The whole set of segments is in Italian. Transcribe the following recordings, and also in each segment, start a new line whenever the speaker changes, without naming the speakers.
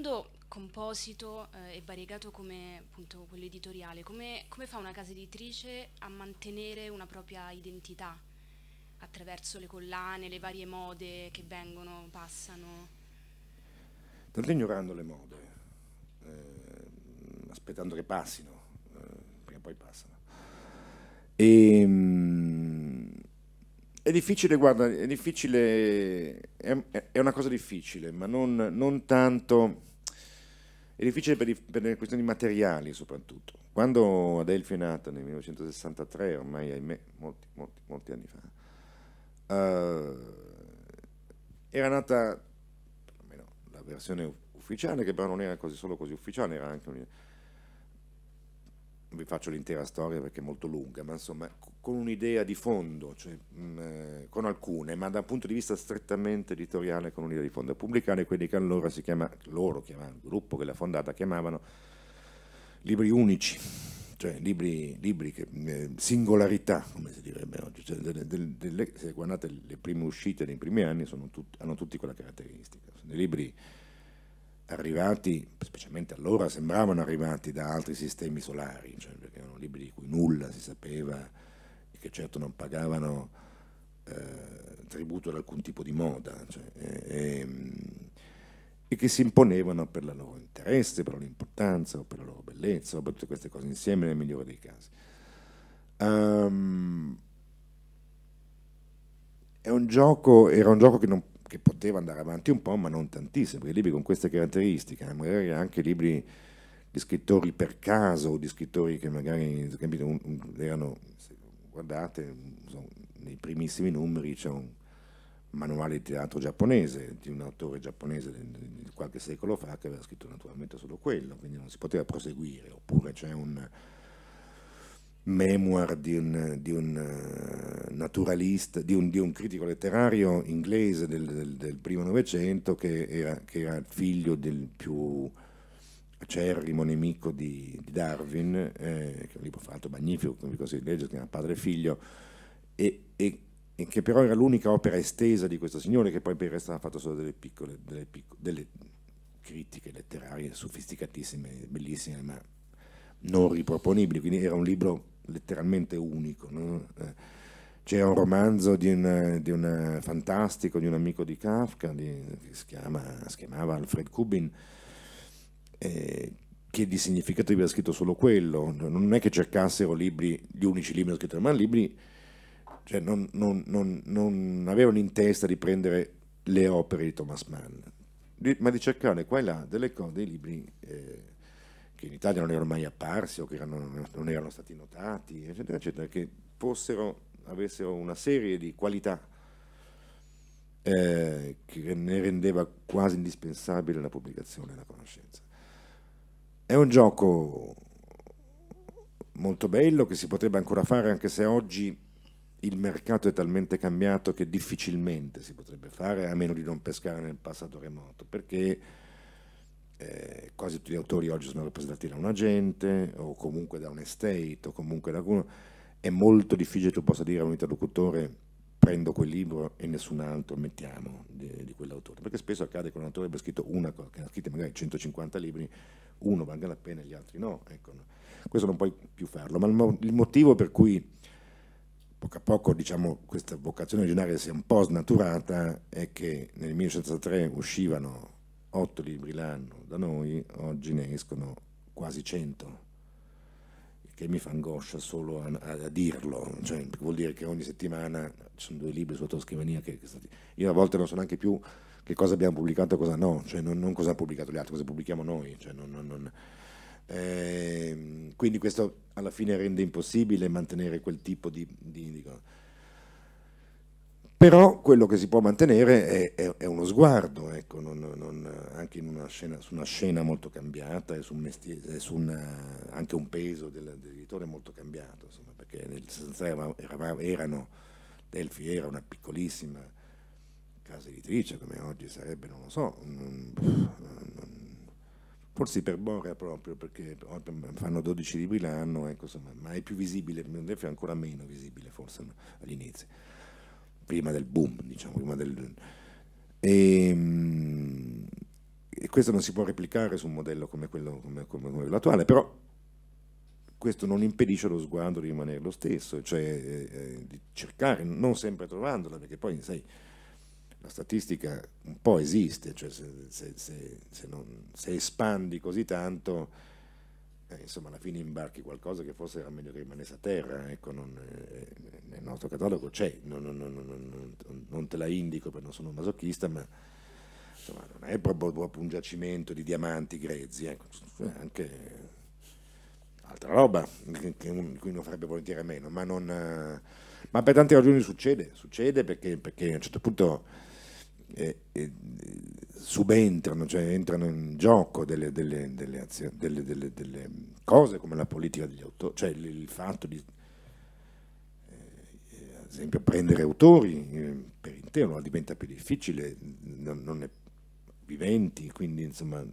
mondo composito eh, e variegato come appunto quello editoriale, come, come, fa una casa editrice a mantenere una propria identità attraverso le collane, le varie mode che vengono, passano? Tanto ignorando le mode, eh, aspettando che passino, eh, perché poi passano. E, ehm, è difficile, guarda, è difficile, è, è una cosa difficile, ma non, non tanto, è difficile per, per, le questioni materiali soprattutto. Quando Adelphi è nata nel 1963, ormai ahimè, molti, molti, molti anni fa, uh, era nata, almeno la versione ufficiale, che però non era così, solo così ufficiale, era anche un vi faccio l'intera storia perché è molto lunga, ma insomma con un'idea di fondo, cioè, mh, mm, eh, con alcune, ma da un punto di vista strettamente editoriale con un'idea di fondo, a pubblicare quelli che allora si chiama, loro chiamavano, il gruppo che l'ha fondata chiamavano libri unici, cioè libri, libri che, mm, eh, singolarità, come si direbbe oggi, cioè, delle, delle, delle, se guardate le prime uscite dei primi anni tutt hanno tutti quella caratteristica, sono dei libri arrivati, specialmente allora sembravano arrivati da altri sistemi solari, cioè perché erano libri di cui nulla si sapeva e che certo non pagavano eh, tributo ad alcun tipo di moda, cioè, e, ehm, e, che si imponevano per il loro interesse, per l'importanza, per la loro bellezza per tutte queste cose insieme nel migliore dei casi. Um, un gioco, era un gioco che non che poteva andare avanti un po', ma non tantissimo, perché libri con queste caratteristiche, magari anche libri di scrittori per caso, di scrittori che magari capito, erano, guardate, nei primissimi numeri c'è un manuale di teatro giapponese, di un autore giapponese di, di qualche secolo fa che aveva scritto naturalmente solo quello, quindi non si poteva proseguire, oppure c'è un memoir di un, di un eh, naturalista, di un, di un, critico letterario inglese del, del, del primo Novecento che era, che era figlio del più acerrimo nemico di, di Darwin, eh, che è un libro fatto magnifico, come vi di leggere, si chiama Padre e Figlio, e, e, e, che però era l'unica opera estesa di questo signore, che poi per il resto ha fatto solo delle piccole, delle piccole delle critiche letterarie sofisticatissime, bellissime, ma non riproponibili, quindi era un libro letteralmente unico. No? Eh, c'è un romanzo di un, fantastico di un amico di Kafka, di, che si, chiama, si, chiamava Alfred Kubin, eh, che di significativo aveva scritto solo quello. Non è che cercassero libri, gli unici libri scritti, ma libri cioè non, non, non, non, avevano in testa di prendere le opere di Thomas Mann, di, ma di cercare qua e là delle, dei libri eh, che in Italia non erano mai apparsi o che erano, non erano stati notati, eccetera, eccetera, che fossero, avessero una serie di qualità eh, che ne rendeva quasi indispensabile la pubblicazione e la conoscenza. È un gioco molto bello che si potrebbe ancora fare anche se oggi il mercato è talmente cambiato che difficilmente si potrebbe fare a meno di non pescare nel passato remoto perché eh, quasi tutti gli autori oggi sono rappresentati da un agente o comunque da un estate o comunque da qualcuno, è molto difficile che tu possa dire a un interlocutore prendo quel libro e nessun altro mettiamo di, di quell'autore, perché spesso accade che un autore abbia scritto una cosa, che ha scritto magari 150 libri, uno valga la pena e gli altri no, ecco, questo non puoi più farlo, ma il, mo il motivo per cui poco a poco diciamo, questa vocazione originaria si è un po' snaturata è che nel 1963 uscivano 8 libri l'anno da noi, oggi ne escono quasi 100 che mi fa angoscia solo a, a dirlo, cioè, vuol dire che ogni settimana ci sono due libri sotto la scrivania che, io a volte non so neanche più che cosa abbiamo pubblicato e cosa no, cioè non, non cosa ha pubblicato gli altri, cosa pubblichiamo noi. Cioè non, non, eh, quindi questo alla fine rende impossibile mantenere quel tipo di... di, di però quello che si può mantenere è, è, è uno sguardo, ecco, non, non, anche una scena, su una scena molto cambiata e su un mestiere, su una, anche un peso dell'editore molto cambiato, insomma, perché nel 63 eravamo, erano, Delphi era una piccolissima casa editrice, come oggi sarebbe, non lo so, non, forse iperborea proprio, perché fanno 12 libri l'anno, ecco, insomma, ma è più visibile, Delphi è ancora meno visibile forse all'inizio prima del boom, diciamo, prima del... E, ehm, e, questo non si può replicare su un modello come quello, come, come quello attuale, però questo non impedisce allo sguardo di rimanere lo stesso, cioè eh, eh, di cercare, non sempre trovandola, perché poi sai, la statistica un po' esiste, cioè se, se, se, se non, espandi così tanto eh, insomma alla fine imbarchi qualcosa che forse era meglio che rimanesse a terra, ecco, non, eh, eh nel nostro catalogo c'è, non, non, non, te la indico perché non sono un masochista, ma insomma, non è proprio, proprio un giacimento di diamanti grezzi, ecco, cioè, anche altra roba che qui non farebbe volentieri a meno, ma, eh, ma per tante ragioni succede, succede perché, perché a un certo punto eh, eh, subentrano, cioè entrano in gioco delle, delle, delle, azioni, delle cose come la politica degli autori, cioè il, il fatto di, eh, eh ad esempio, prendere autori eh, per intero diventa più difficile, non, non è viventi, quindi insomma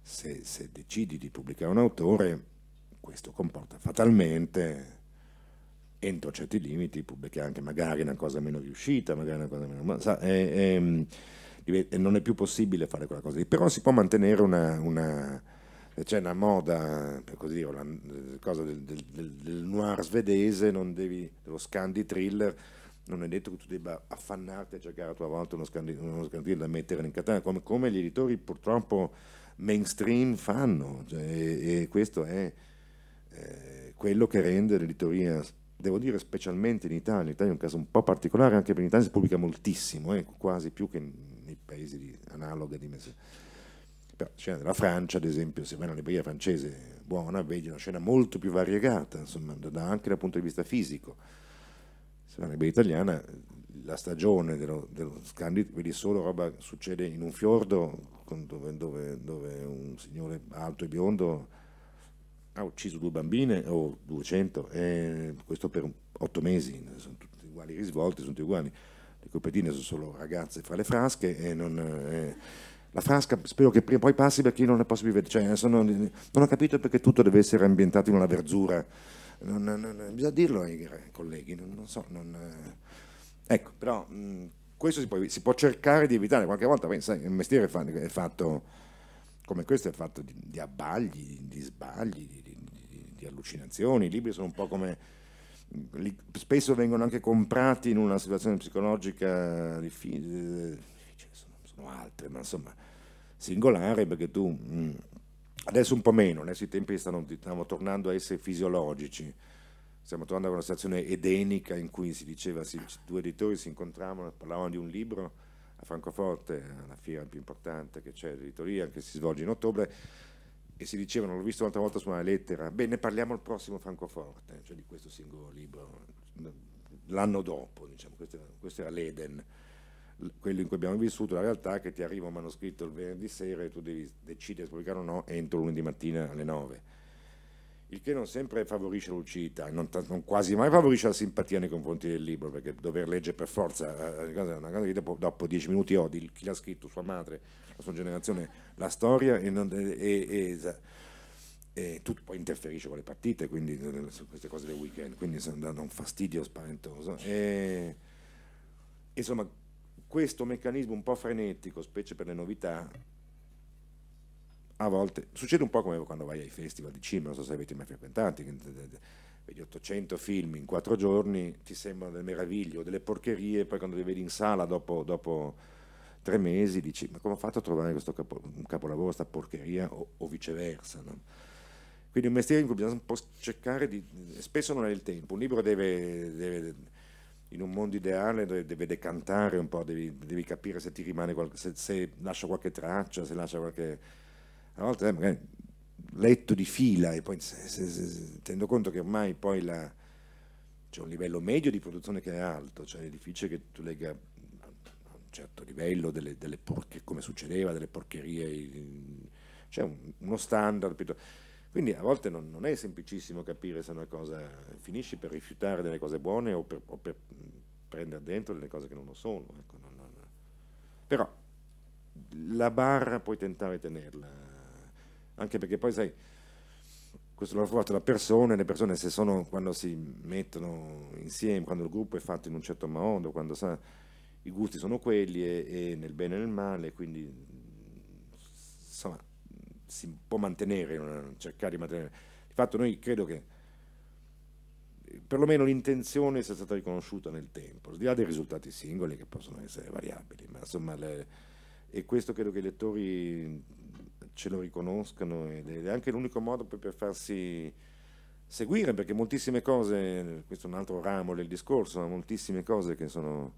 se, se decidi di pubblicare un autore questo comporta fatalmente entro certi limiti pubblicare anche magari una cosa meno riuscita, magari una cosa meno... Ma, sa, è, è, non è più possibile fare quella cosa lì, però si può mantenere una, una c'è una moda, per così dire, la eh, cosa del, del, del, noir svedese, non devi, dello scandi thriller, non è detto che tu debba affannarti a cercare a tua volta uno scandi, uno scandi da mettere in catena, come, come, gli editori purtroppo mainstream fanno, cioè, e, e, questo è eh, quello che rende l'editoria devo dire specialmente in Italia, l'Italia è un caso un po' particolare anche perché in Italia si pubblica moltissimo, eh, quasi più che nei paesi di analoga dimensione. Però, scena della Francia, ad esempio, se vai in una libreria francese buona, vedi una scena molto più variegata, insomma, anche dal punto di vista fisico. Se vai in una libreria italiana, la stagione dello, dello scambio, vedi solo roba succede in un fiordo dove, dove, dove un signore alto e biondo ha ucciso due bambine o oh, 200, eh, questo per otto mesi, sono tutti uguali, i risvolti sono tutti uguali, le copertine sono solo ragazze fra le frasche e non... Eh, la frasca spero che prima poi passi perché io non ne posso più vedere, cioè, sono, non ho capito perché tutto deve essere ambientato in una verzura, non, non, non, bisogna dirlo ai colleghi, non, so, eh. ecco, però mh, questo si può, si può, cercare di evitare, qualche volta beh, sai, il mestiere è fatto come questo è fatto di, di abbagli, di, di sbagli, di, di allucinazioni, i libri sono un po' come li, spesso vengono anche comprati in una situazione psicologica difficile, cioè, sono, sono altre, ma insomma singolare perché tu mh, mm, adesso un po' meno, adesso i tempi stanno, stanno tornando a essere fisiologici, stiamo tornando a una situazione edenica in cui si diceva, si, due editori si incontravano, parlavano di un libro a Francoforte, la fiera più importante che c'è l'editoria, che si svolge in ottobre, e si dicevano, l'ho visto un'altra volta su una lettera, beh ne parliamo al prossimo Francoforte, cioè di questo singolo libro, l'anno dopo, diciamo, questo, era, questo era l'Eden, quello in cui abbiamo vissuto, la realtà è che ti arriva un manoscritto il venerdì sera e tu devi decidere se pubblicare o no entro lunedì mattina alle 9 il che non sempre favorisce l'uscita, non, non, quasi mai favorisce la simpatia nei confronti del libro, perché dover leggere per forza eh, è una cosa che dopo, dopo dieci minuti odi chi l'ha scritto, sua madre, la sua generazione, la storia, e, non, e, e, e tutto poi interferisce con le partite, quindi eh, su queste cose del weekend, quindi sono dando un fastidio spaventoso. E, insomma, questo meccanismo un po' frenetico, specie per le novità, a volte succede un po' come quando vai ai festival di cinema, non so se avete mai frequentato, vedi 800 film in 4 giorni, ti sembrano delle meraviglie o delle porcherie, poi quando li vedi in sala dopo, dopo tre mesi dici ma come ho fatto a trovare questo capo, capolavoro, questa porcheria o, o viceversa. No? Quindi è un mestiere in cui bisogna un po' cercare di... spesso non è il tempo, un libro deve, deve in un mondo ideale deve decantare un po', devi, devi capire se ti rimane qualcosa, se, se lascia qualche traccia, se lascia qualche una volta eh, magari letto di fila e poi se, se, se, tendo conto che ormai poi c'è un livello medio di produzione che è alto, cioè è difficile che tu legga a un certo livello delle, delle porche, come succedeva, delle porcherie, c'è cioè un, uno standard. Piuttosto. Quindi a volte non, non, è semplicissimo capire se una cosa finisci per rifiutare delle cose buone o per, o per prendere dentro delle cose che non lo sono. Ecco, non, non. Però la barra puoi tentare di tenerla anche perché poi sai, questo l'hanno fatto da persone, le persone se sono, quando si mettono insieme, quando il gruppo è fatto in un certo modo, quando sa, i gusti sono quelli e, e nel bene e nel male, quindi insomma si può mantenere, cercare di mantenere. Di fatto noi credo che perlomeno l'intenzione sia stata riconosciuta nel tempo, al di là dei risultati singoli che possono essere variabili, ma insomma, le, e questo credo che i lettori ce lo riconoscano ed è anche l'unico modo per farsi seguire perché moltissime cose, questo è un altro ramo del discorso, ma moltissime cose che sono,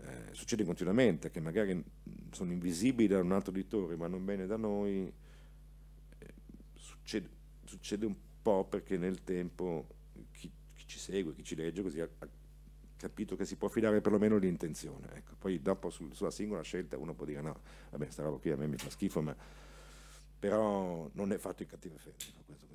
eh, succedono continuamente, che magari sono invisibili da un altro editore ma non bene da noi, eh, succede, succede, un po' perché nel tempo chi, chi, ci segue, chi ci legge così ha, ha capito che si può fidare perlomeno l'intenzione. Ecco. Poi dopo sul, sulla singola scelta uno può dire no, vabbè sta roba qui a me mi fa schifo ma però non è fatto in cattiva fede.